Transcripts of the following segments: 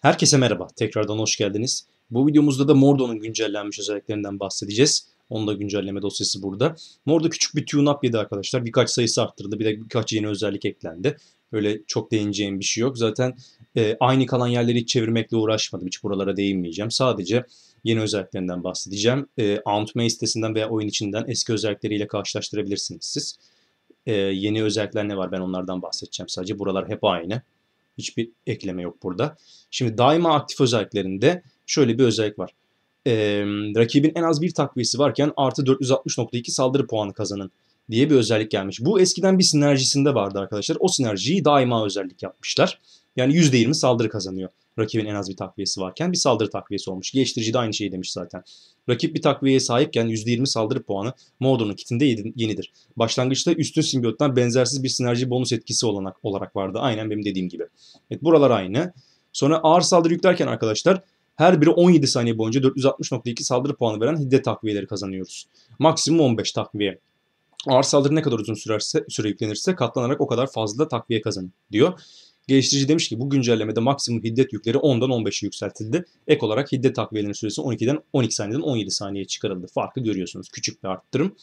Herkese merhaba, tekrardan hoş geldiniz. Bu videomuzda da Mordo'nun güncellenmiş özelliklerinden bahsedeceğiz. Onun da güncelleme dosyası burada. Mordo küçük bir tune-up yedi arkadaşlar. Birkaç sayısı arttırdı, bir de birkaç yeni özellik eklendi. Öyle çok değineceğim bir şey yok. Zaten e, aynı kalan yerleri hiç çevirmekle uğraşmadım. Hiç buralara değinmeyeceğim. Sadece yeni özelliklerinden bahsedeceğim. E, Aunt sitesinden veya oyun içinden eski özellikleriyle karşılaştırabilirsiniz siz. E, yeni özellikler ne var ben onlardan bahsedeceğim. Sadece buralar hep aynı. Hiçbir ekleme yok burada. Şimdi daima aktif özelliklerinde şöyle bir özellik var. Ee, rakibin en az bir takviyesi varken artı 460.2 saldırı puanı kazanın diye bir özellik gelmiş. Bu eskiden bir sinerjisinde vardı arkadaşlar. O sinerjiyi daima özellik yapmışlar. Yani %20 saldırı kazanıyor. Rakibin en az bir takviyesi varken bir saldırı takviyesi olmuş. Geliştirici de aynı şeyi demiş zaten. Rakip bir takviyeye sahipken %20 saldırı puanı Mordor'un kitinde yenidir. Başlangıçta üstün simbiyottan benzersiz bir sinerji bonus etkisi olanak, olarak vardı. Aynen benim dediğim gibi. Evet buralar aynı. Sonra ağır saldırı yüklerken arkadaşlar her biri 17 saniye boyunca 460.2 saldırı puanı veren hiddet takviyeleri kazanıyoruz. Maksimum 15 takviye. Ağır saldırı ne kadar uzun sürerse, süre yüklenirse katlanarak o kadar fazla takviye kazan. diyor. Geliştirici demiş ki bu güncellemede maksimum hiddet yükleri 10'dan 15'e yükseltildi. Ek olarak hiddet takviyelerinin süresi 12'den 12 saniyeden 17 saniyeye çıkarıldı. Farkı görüyorsunuz. Küçük bir arttırım.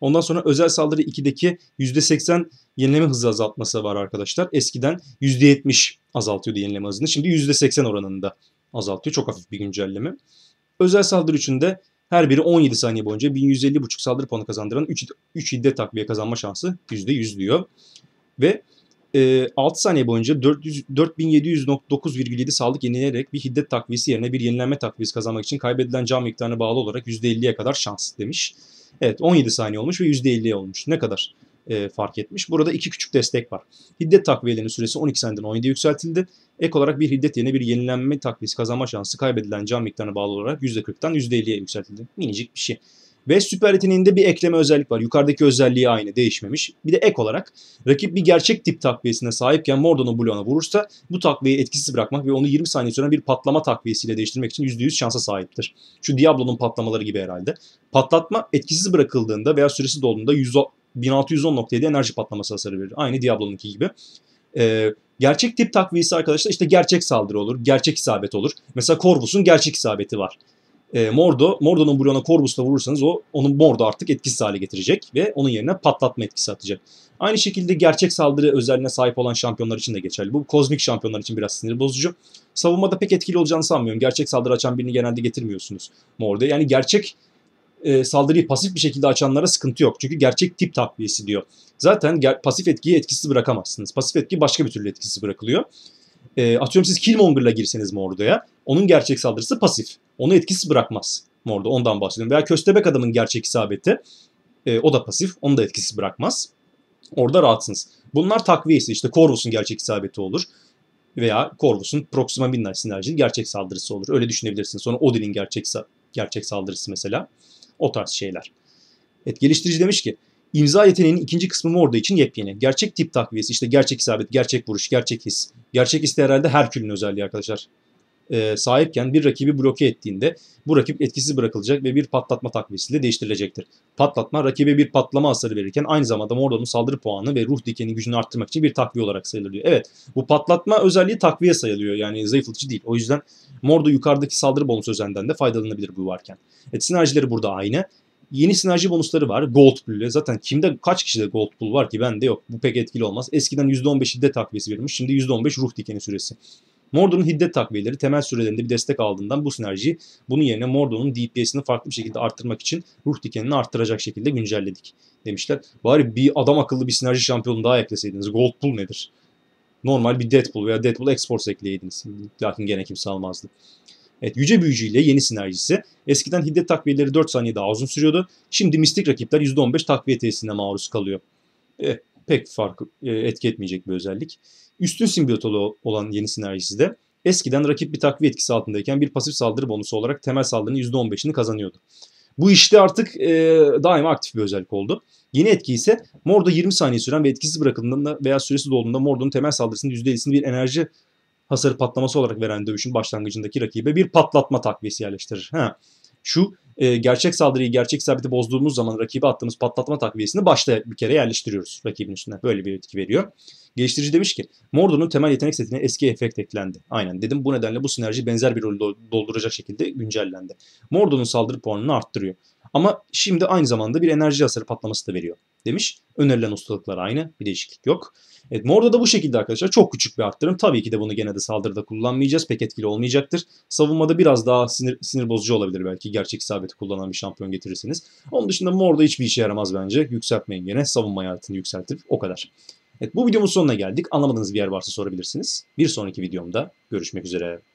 Ondan sonra özel saldırı 2'deki %80 yenileme hızı azaltması var arkadaşlar. Eskiden %70 azaltıyordu yenileme hızını. Şimdi %80 oranında azaltıyor. Çok hafif bir güncelleme. Özel saldırı için her biri 17 saniye boyunca 1150,5 saldırı puanı kazandıran 3, 3 hiddet takviye kazanma şansı %100 diyor. Ve e, ee, 6 saniye boyunca 4709,7 sağlık yenilerek bir hiddet takviyesi yerine bir yenilenme takviyesi kazanmak için kaybedilen can miktarına bağlı olarak %50'ye kadar şans demiş. Evet 17 saniye olmuş ve %50'ye olmuş. Ne kadar e, fark etmiş. Burada iki küçük destek var. Hiddet takviyelerinin süresi 12 saniyeden 17 yükseltildi. Ek olarak bir hiddet yerine bir yenilenme takviyesi kazanma şansı kaybedilen can miktarına bağlı olarak %40'tan %50'ye yükseltildi. Minicik bir şey. Ve süper yeteneğinde bir ekleme özellik var. Yukarıdaki özelliği aynı değişmemiş. Bir de ek olarak rakip bir gerçek tip takviyesine sahipken Mordon'u bloğuna vurursa bu takviyeyi etkisiz bırakmak ve onu 20 saniye sonra bir patlama takviyesiyle değiştirmek için %100 şansa sahiptir. Şu Diablo'nun patlamaları gibi herhalde. Patlatma etkisiz bırakıldığında veya süresi dolduğunda 1610.7 enerji patlaması hasarı verir. Aynı Diablo'nunki gibi. Ee, gerçek tip takviyesi arkadaşlar işte gerçek saldırı olur, gerçek isabet olur. Mesela Corvus'un gerçek isabeti var e, Mordo, Mordo'nun bloğuna Corvus'la vurursanız o onun Mordo artık etkisiz hale getirecek ve onun yerine patlatma etkisi atacak. Aynı şekilde gerçek saldırı özelliğine sahip olan şampiyonlar için de geçerli. Bu kozmik şampiyonlar için biraz sinir bozucu. Savunmada pek etkili olacağını sanmıyorum. Gerçek saldırı açan birini genelde getirmiyorsunuz Mordo'ya. Yani gerçek e, saldırıyı pasif bir şekilde açanlara sıkıntı yok. Çünkü gerçek tip takviyesi diyor. Zaten pasif etkiyi etkisiz bırakamazsınız. Pasif etki başka bir türlü etkisiz bırakılıyor. E, atıyorum siz Killmonger'la girseniz Mordo'ya. Onun gerçek saldırısı pasif. Onu etkisiz bırakmaz Mordo. Ondan bahsediyorum. Veya köstebek adamın gerçek isabeti. E, o da pasif. Onu da etkisiz bırakmaz. Orada rahatsınız. Bunlar takviyesi. işte Corvus'un gerçek isabeti olur. Veya Corvus'un Proxima Midnight sinerjinin gerçek saldırısı olur. Öyle düşünebilirsiniz. Sonra Odin'in gerçek, sa gerçek saldırısı mesela. O tarz şeyler. Evet, geliştirici demiş ki İmza yeteneğinin ikinci kısmı Morda için yepyeni. Gerçek tip takviyesi işte gerçek isabet, gerçek vuruş, gerçek his. Gerçek his de herhalde Herkül'ün özelliği arkadaşlar. Ee, sahipken bir rakibi bloke ettiğinde bu rakip etkisiz bırakılacak ve bir patlatma takviyesiyle değiştirilecektir. Patlatma rakibe bir patlama hasarı verirken aynı zamanda Mordo'nun saldırı puanı ve ruh dikeni gücünü arttırmak için bir takviye olarak sayılır diyor. Evet bu patlatma özelliği takviye sayılıyor yani zayıflatıcı değil. O yüzden Mordo yukarıdaki saldırı bonus özenden de faydalanabilir bu varken. Evet sinerjileri burada aynı. Yeni sinerji bonusları var. Gold Bull'le. Zaten kimde kaç kişide Gold Bull var ki? Bende yok. Bu pek etkili olmaz. Eskiden %15 hiddet takviyesi verilmiş. Şimdi %15 ruh dikeni süresi. Mordor'un hiddet takviyeleri temel sürelerinde bir destek aldığından bu sinerjiyi bunun yerine Mordor'un DPS'ini farklı bir şekilde arttırmak için ruh dikenini arttıracak şekilde güncelledik demişler. Bari bir adam akıllı bir sinerji şampiyonu daha ekleseydiniz. Gold Bull nedir? Normal bir Deadpool veya Deadpool Exports ekleyeydiniz. Lakin gene kimse almazdı. Evet Yüce Büyücü yeni sinerjisi. Eskiden hiddet takviyeleri 4 saniye daha uzun sürüyordu. Şimdi mistik rakipler %15 takviye tesisine maruz kalıyor. E, pek fark e, etki etmeyecek bir özellik. Üstün simbiyotolu olan yeni sinerjisi de eskiden rakip bir takviye etkisi altındayken bir pasif saldırı bonusu olarak temel saldırının %15'ini kazanıyordu. Bu işte artık e, daima aktif bir özellik oldu. Yeni etki ise Mordo 20 saniye süren ve etkisiz bırakıldığında veya süresi dolduğunda Mordo'nun temel saldırısının %50'sini bir enerji hasar patlaması olarak veren dövüşün başlangıcındaki rakibe bir patlatma takviyesi yerleştirir. Ha. Şu e, gerçek saldırıyı gerçek sabiti bozduğumuz zaman rakibe attığımız patlatma takviyesini başta bir kere yerleştiriyoruz rakibin üstüne. Böyle bir etki veriyor. Geliştirici demiş ki Mordo'nun temel yetenek setine eski efekt eklendi. Aynen dedim bu nedenle bu sinerji benzer bir rol dolduracak şekilde güncellendi. Mordo'nun saldırı puanını arttırıyor. Ama şimdi aynı zamanda bir enerji hasarı patlaması da veriyor demiş. Önerilen ustalıklar aynı. Bir değişiklik yok. Evet, Morda da bu şekilde arkadaşlar. Çok küçük bir arttırım. Tabii ki de bunu gene de saldırıda kullanmayacağız. Pek etkili olmayacaktır. Savunmada biraz daha sinir, sinir bozucu olabilir belki. Gerçek isabeti kullanan bir şampiyon getirirseniz. Onun dışında Morda hiçbir işe yaramaz bence. Yükseltmeyin gene. Savunma hayatını yükseltir, o kadar. Evet, bu videomun sonuna geldik. Anlamadığınız bir yer varsa sorabilirsiniz. Bir sonraki videomda görüşmek üzere.